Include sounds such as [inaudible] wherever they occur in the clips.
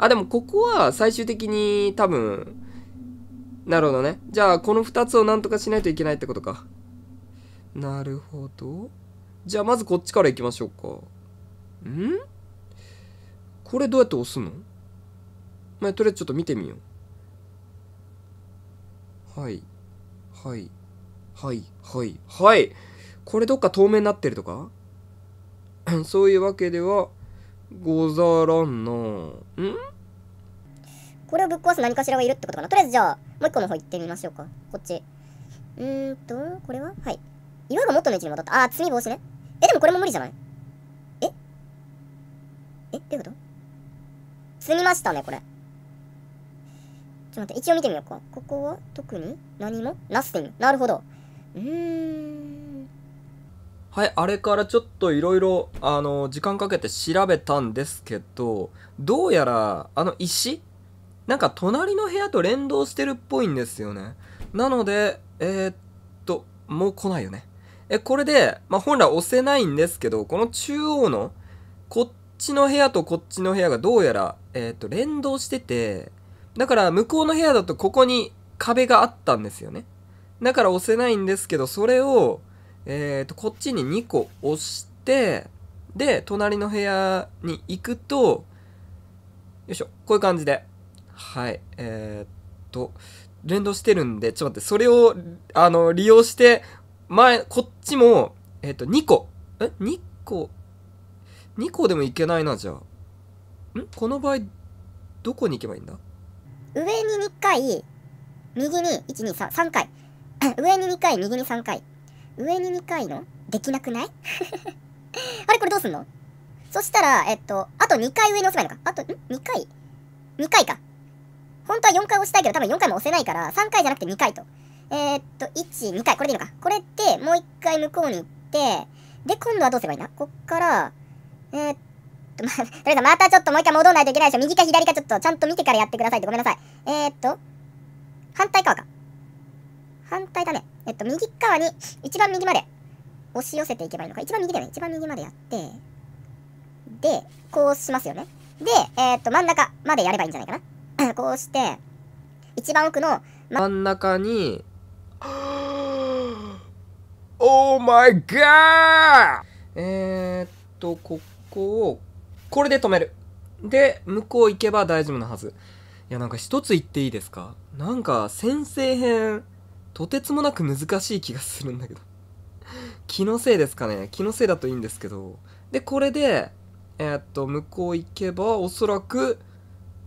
あ、でもここは最終的に多分、なるほどね。じゃあ、この2つをなんとかしないといけないってことか。なるほど。じゃあ、まずこっちから行きましょうか。んこれどうやって押すのまあ、とりあえずちょっと見てみよう。はい。はい。はい。はい。はい。これどっか透明になってるとか [coughs] そういうわけではござらんな。んこれをぶっ壊す何かしらがいるってことかな。とりあえずじゃあ、もう一個の方行ってみましょうか。こっち。うーんと、これははい。岩が元の位置に戻った。あ積罪防止ね。え、でもこれも無理じゃないええどういうこと積みましたね、これ。ちょっと待って、一応見てみようか。ここは特に何もナッシング。なるほど。うーん。はい、あれからちょっといろいろ、あの、時間かけて調べたんですけど、どうやら、あの石なんか隣の部屋と連動してるっぽいんですよね。なので、えー、っと、もう来ないよね。え、これで、まあ、本来押せないんですけど、この中央の、こっちの部屋とこっちの部屋がどうやら、えー、っと、連動してて、だから向こうの部屋だとここに壁があったんですよね。だから押せないんですけど、それを、えっ、ー、と、こっちに2個押して、で、隣の部屋に行くと、よいしょ、こういう感じで。はい、えっ、ー、と、連動してるんで、ちょっと待って、それを、あの、利用して、前、こっちも、えっ、ー、と、2個。え ?2 個 ?2 個でもいけないな、じゃあ。んこの場合、どこに行けばいいんだ上に2回、右に1、2、3回。[clears throat] 上に2回、右に3回。上に2回のできなくない [laughs] あれこれどうすんのそしたら、えっと、あと2回上に押せばいいのか。あと、ん ?2 回 ?2 回か。本当は4回押したいけど、多分4回も押せないから、3回じゃなくて2回と。えー、っと、1、2回。これでいいのか。これで、もう1回向こうに行って、で、今度はどうすればいいんだこっから、えー、っと、ま、[laughs] とりあえずまたちょっともう1回戻んないといけないでしょ。右か左かちょっとちゃんと見てからやってくださいってごめんなさい。えー、っと、反対側か。反対だね。えっと、右側に、一番右まで押し寄せていけばいいのか。一番右だよね。一番右までやって、で、こうしますよね。で、えー、っと、真ん中までやればいいんじゃないかな。[clears throat] こうして、一番奥の、ま、真ん中に、[gasps] o お my ガーえー、っと、ここを、これで止める。で、向こう行けば大丈夫なはず。いや、なんか一つ言っていいですかなんか、先生編、とてつもなく難しい気がするんだけど [laughs] 気のせいですかね気のせいだといいんですけどでこれでえー、っと向こう行けばおそらく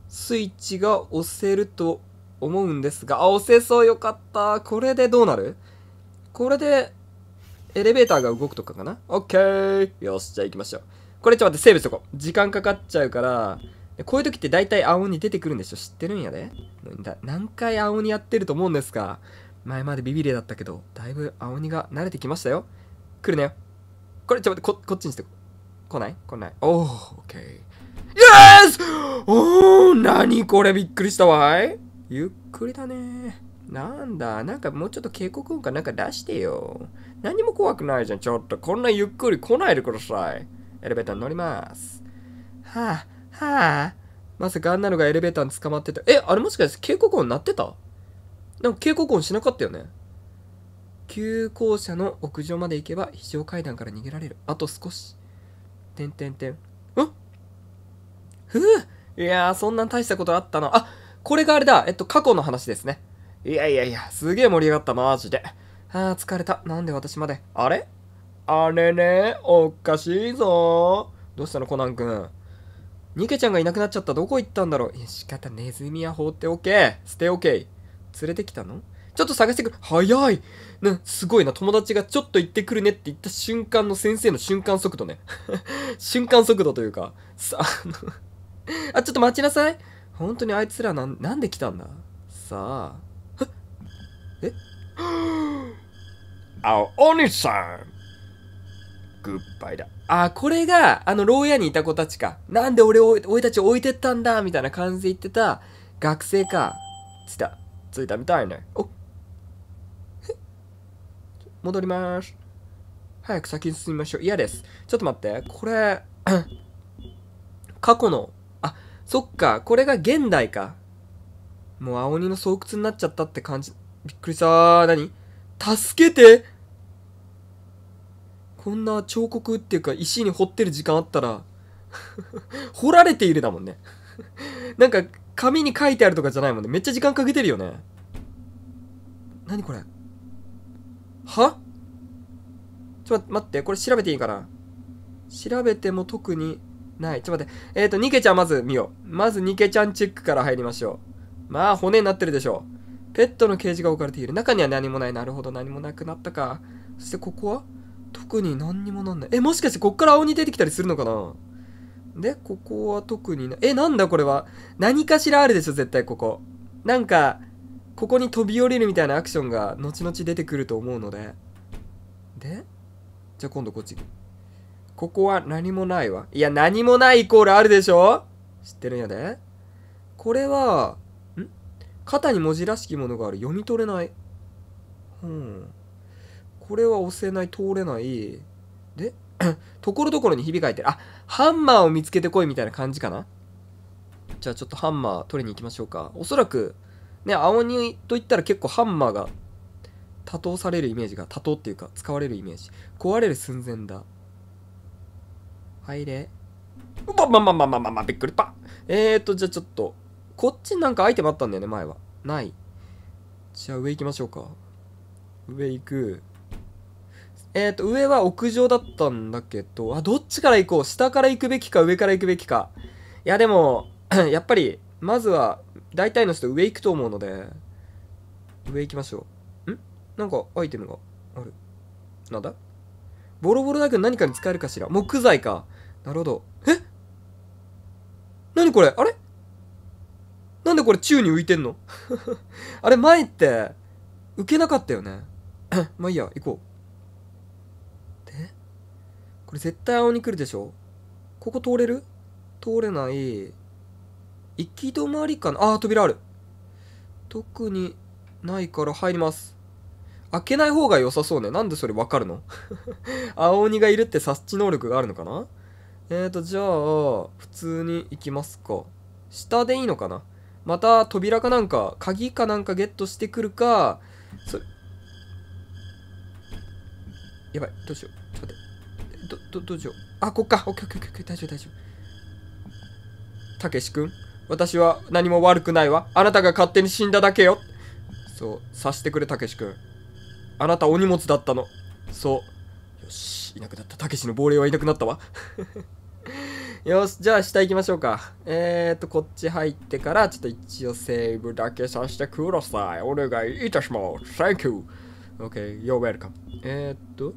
スイッチが押せると思うんですがあ押せそうよかったこれでどうなるこれでエレベーターが動くとかかな ?OK! よしじゃあ行きましょうこれちょっと待ってセーブしとこう時間かかっちゃうからこういう時って大体青に出てくるんでしょ知ってるんやで何回青にやってると思うんですか前までビビレだったけど、だいぶ青鬼が慣れてきましたよ。来るなよ。これ、ちょっと待って、こ、こっちにして。来ない来ない。おー、オッケー。イエスおー、なにこれびっくりしたわい。ゆっくりだねなんだ、なんかもうちょっと警告音かなんか出してよ。何も怖くないじゃん、ちょっと。こんなゆっくり来ないでください。エレベーターに乗ります。はあ、はあ。まさかあんなのがエレベーターに捕まってた。え、あれもしかして警告音鳴ってたでも警告音しなかったよね。旧校舎の屋上まで行けば非常階段から逃げられる。あと少し。てんてんてん。んふぅいやー、そんな大したことあったの。あ、これがあれだ。えっと、過去の話ですね。いやいやいや、すげえ盛り上がった、マジで。あー、疲れた。なんで私まで。あれあれね、おかしいぞどうしたの、コナン君。ニケちゃんがいなくなっちゃった。どこ行ったんだろう。いや、仕方、ネズミは放っておけ。捨ておけ。連れてきたのちょっと探してくる。早いな、すごいな。友達がちょっと行ってくるねって言った瞬間の先生の瞬間速度ね。[laughs] 瞬間速度というか、さ、あの [laughs] あ、ちょっと待ちなさい。本当にあいつらなん、なんで来たんださあ。えあ、お兄さん。グッバイだ。あ、これが、あの、牢屋にいた子たちか。なんで俺を、俺たち置いてったんだみたいな感じで言ってた学生か。つった。着いたみたいね。お戻りまーす。早く先に進みましょう。嫌です。ちょっと待って。これ、[clears throat] 過去の、あ、そっか。これが現代か。もう青鬼の巣窟になっちゃったって感じ。びっくりしたー。何助けてこんな彫刻っていうか石に掘ってる時間あったら [laughs] 掘られているだもんね [laughs] なんか紙に書いてあるとかじゃないもんね。めっちゃ時間かけてるよね。何これはちょっと待って、これ調べていいかな調べても特にない。ちょっと待って。えっ、ー、と、ニケちゃんまず見よう。まずニケちゃんチェックから入りましょう。まあ、骨になってるでしょう。ペットのケージが置かれている。中には何もない。なるほど、何もなくなったか。そしてここは特に何にもなんない。え、もしかしてこっから青に出てきたりするのかなで、ここは特にな、え、なんだこれは。何かしらあるでしょ、絶対ここ。なんか、ここに飛び降りるみたいなアクションが後々出てくると思うので。でじゃあ今度こっち。ここは何もないわ。いや、何もないイコールあるでしょ知ってるんやで。これは、ん肩に文字らしきものがある。読み取れない。うん。これは押せない、通れない。で [coughs] ところどころにひびれてる。あ、ハンマーを見つけてこいみたいな感じかな。じゃあちょっとハンマー取りに行きましょうか。おそらく、ね、青鬼といったら結構ハンマーが多頭されるイメージが、多頭っていうか使われるイメージ。壊れる寸前だ。入れ。うばままままままびっくりぱえーと、じゃあちょっと、こっちなんかアイテムあったんだよね、前は。ない。じゃあ上行きましょうか。上行く。えっ、ー、と、上は屋上だったんだけど、あ、どっちから行こう下から行くべきか、上から行くべきか。いや、でも、[clears throat] やっぱり、まずは、大体の人上行くと思うので、上行きましょう。んなんか、アイテムがある。なんだボロボロだけど何かに使えるかしら木材か。なるほど。えなにこれあれなんでこれ宙に浮いてんの [laughs] あれ前って、浮けなかったよね。[clears throat] まあいいや、行こう。これ絶対青に来るでしょここ通れる通れない。行き止まりかなあー、扉ある。特にないから入ります。開けない方が良さそうね。なんでそれわかるの [laughs] 青鬼がいるって察知能力があるのかなえーと、じゃあ、普通に行きますか。下でいいのかなまた扉かなんか、鍵かなんかゲットしてくるか、それ、やばい、どうしよう。ど、ど、どうしよう。あ、こっか。オッケーオッケーオッケー。大丈夫、大丈夫。たけし君、私は何も悪くないわ。あなたが勝手に死んだだけよ。そう、察してくれ、たけし君。あなたお荷物だったの。そう。よし、いなくなった。たけしの亡霊はいなくなったわ。[laughs] よし、じゃあ下行きましょうか。えーと、こっち入ってから、ちょっと一応セーブだけさせてください。お願いいたします。Thank you.Okay, you're welcome. えーと、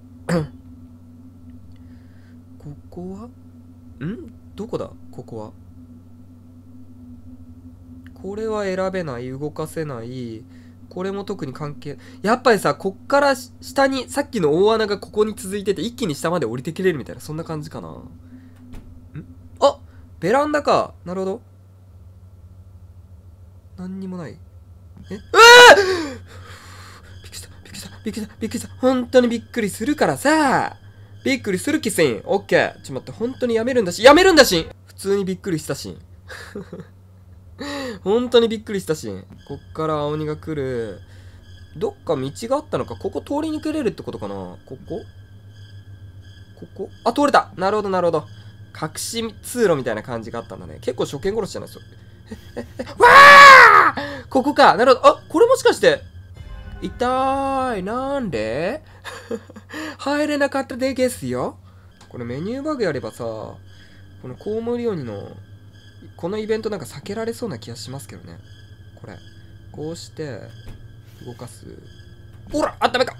ここはんどこだここはこれは選べない動かせないこれも特に関係やっぱりさこっから下にさっきの大穴がここに続いてて一気に下まで降りてきれるみたいなそんな感じかなんあベランダかなるほど何にもないえうわびっくりしたびっくりしたびっくりしたびっくりした本当にびっくりするからさびっくりする気せん。オッケー。ちょ、待って、本当にやめるんだし、やめるんだし普通にびっくりしたしん。[laughs] 本当にびっくりしたしん。こっから青鬼が来る。どっか道があったのか。ここ通り抜けれるってことかなここここあ、通れたなるほど、なるほど。隠し通路みたいな感じがあったんだね。結構初見殺しじゃないですよ。え、[laughs] え、わあここかなるほど。あ、これもしかして。痛い。なんで入れなかったでげすよ。これメニューバグやればさ、このコウモリ鬼の、このイベントなんか避けられそうな気がしますけどね。これ。こうして、動かす。ほらあ、ダメか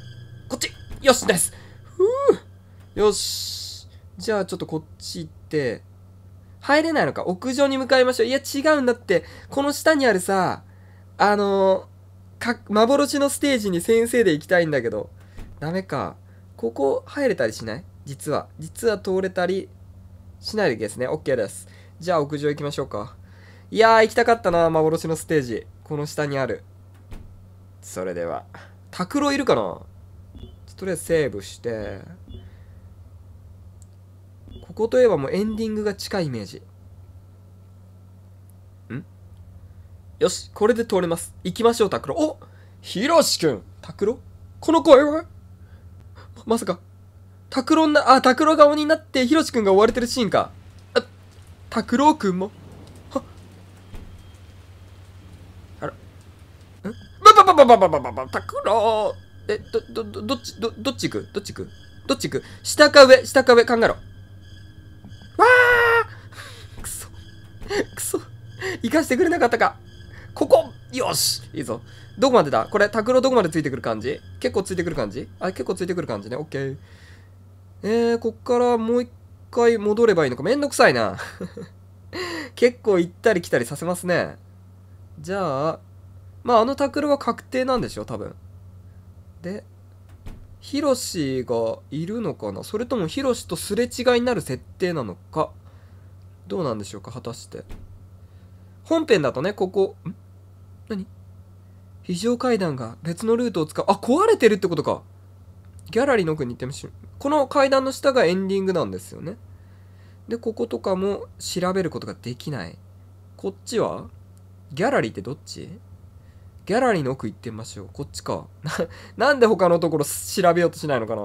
こっちよしですふぅよしじゃあちょっとこっち行って、入れないのか屋上に向かいましょう。いや、違うんだって。この下にあるさ、あのー、か、幻のステージに先生で行きたいんだけど。ダメか。ここ入れたりしない実は。実は通れたりしないですね。OK です。じゃあ屋上行きましょうか。いやー、行きたかったな、幻のステージ。この下にある。それでは。拓郎いるかなとりあえずセーブして、ここといえばもうエンディングが近いイメージ。んよし、これで通れます。行きましょう、拓郎。おひろしくん拓郎この声はまさか、拓郎な、あ、拓郎が鬼になって、ひろし君が追われてるシーンか。あ、拓郎くんもあら。んばばばばばばばば、拓郎え、ど、ど、ど、どっち、ど、どっち行くどっち行くどっち行く下か上、下か上、考えろ。わあくそ、くそ、生かしてくれなかったか。ここよしいいぞ。どこまでだこれ、拓郎どこまでついてくる感じ結構ついてくる感じあ、結構ついてくる感じね。オッケー。えー、こっからもう一回戻ればいいのか。めんどくさいな。[laughs] 結構行ったり来たりさせますね。じゃあ、まあ、あの拓郎は確定なんでしょ多分。で、ヒロシがいるのかなそれともヒロシとすれ違いになる設定なのかどうなんでしょうか果たして。本編だとね、ここ、ん何非常階段が別のルートを使う。あ、壊れてるってことか。ギャラリーの奥に行ってみましょう。この階段の下がエンディングなんですよね。で、こことかも調べることができない。こっちはギャラリーってどっちギャラリーの奥行ってみましょう。こっちか。な、[laughs] なんで他のところ調べようとしないのかな